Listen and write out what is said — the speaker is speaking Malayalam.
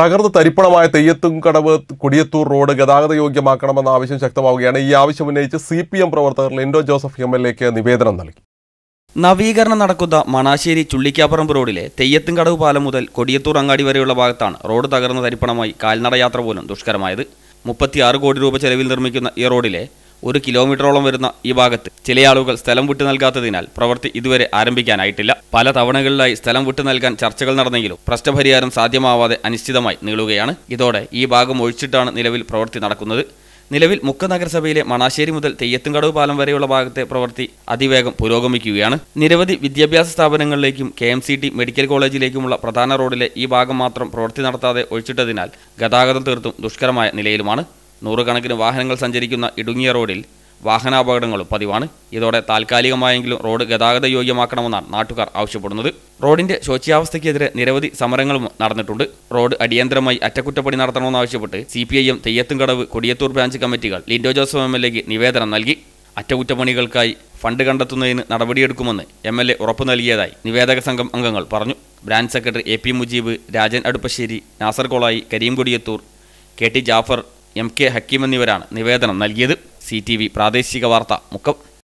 തകർന്ന് തരിപ്പണമായ കടവ് കൊടിയത്തൂർ റോഡ് ഗതാഗത യോഗ്യമാക്കണമെന്ന ആവശ്യം ശക്തമാവുകയാണ് ഈ ആവശ്യം ഉന്നയിച്ച് സി പി എം പ്രവർത്തകർ ലിൻഡോ ജോസഫ് എം എൽ എക്ക് നിവേദനം നൽകി നവീകരണം നടക്കുന്ന മണാശ്ശേരി ചുള്ളിക്കാപ്പറമ്പ് റോഡിലെ കടവ് പാലം മുതൽ കൊടിയത്തൂർ അങ്ങാടി വരെയുള്ള ഭാഗത്താണ് റോഡ് തകർന്ന തരിപ്പണമായി കാൽനടയാത്ര പോലും ദുഷ്കരമായത് മുപ്പത്തിയാറ് കോടി രൂപ ചെലവിൽ നിർമ്മിക്കുന്ന ഈ റോഡിലെ ഒരു കിലോമീറ്ററോളം വരുന്ന ഈ ഭാഗത്ത് ചില ആളുകൾ സ്ഥലം വിട്ടു നൽകാത്തതിനാൽ പ്രവൃത്തി ഇതുവരെ ആരംഭിക്കാനായിട്ടില്ല പല തവണകളിലായി സ്ഥലം വിട്ടു നൽകാൻ ചർച്ചകൾ നടന്നെങ്കിലും പ്രശ്നപരിഹാരം സാധ്യമാവാതെ അനിശ്ചിതമായി നീളുകയാണ് ഇതോടെ ഈ ഭാഗം ഒഴിച്ചിട്ടാണ് നിലവിൽ പ്രവൃത്തി നടക്കുന്നത് നിലവിൽ മുക്ക നഗരസഭയിലെ മണാശ്ശേരി മുതൽ തെയ്യത്തുംകടവ് പാലം വരെയുള്ള ഭാഗത്തെ പ്രവൃത്തി അതിവേഗം പുരോഗമിക്കുകയാണ് നിരവധി വിദ്യാഭ്യാസ സ്ഥാപനങ്ങളിലേക്കും കെ മെഡിക്കൽ കോളേജിലേക്കുമുള്ള പ്രധാന റോഡിലെ ഈ ഭാഗം മാത്രം പ്രവൃത്തി നടത്താതെ ഒഴിച്ചിട്ടതിനാൽ ഗതാഗതം തീർത്തും ദുഷ്കരമായ നിലയിലുമാണ് നൂറുകണക്കിന് വാഹനങ്ങൾ സഞ്ചരിക്കുന്ന ഇടുങ്ങിയ റോഡിൽ വാഹനാപകടങ്ങളും പതിവാണ് ഇതോടെ താൽക്കാലികമായെങ്കിലും റോഡ് ഗതാഗത യോഗ്യമാക്കണമെന്നാണ് നാട്ടുകാർ ആവശ്യപ്പെടുന്നത് റോഡിന്റെ ശോച്യാവസ്ഥയ്ക്കെതിരെ നിരവധി സമരങ്ങളും നടന്നിട്ടുണ്ട് റോഡ് അടിയന്തരമായി അറ്റകുറ്റപ്പണി നടത്തണമെന്നാവശ്യപ്പെട്ട് C P I M Theyyathumkadavu Kodiyathur branch കമ്മിറ്റികൾ ലിൻഡോ ജോസഫ് എം എൽ എക്ക് നിവേദനം നൽകി അറ്റകുറ്റപ്പണികൾക്കായി ഫണ്ട് കണ്ടെത്തുന്നതിന് നടപടിയെടുക്കുമെന്ന് എം എൽ എ ഉറപ്പു നൽകിയതായി നിവേദക സംഘം അംഗങ്ങൾ പറഞ്ഞു branch secretary A P Mujeeb Rajan Aduppassery Nasar Kolayi Kareem Kodiyathur K T Jafar M K Hakeem എന്നിവരാണ് നിവേദനം നൽകിയത് സി പ്രാദേശിക വാർത്ത മുക്കം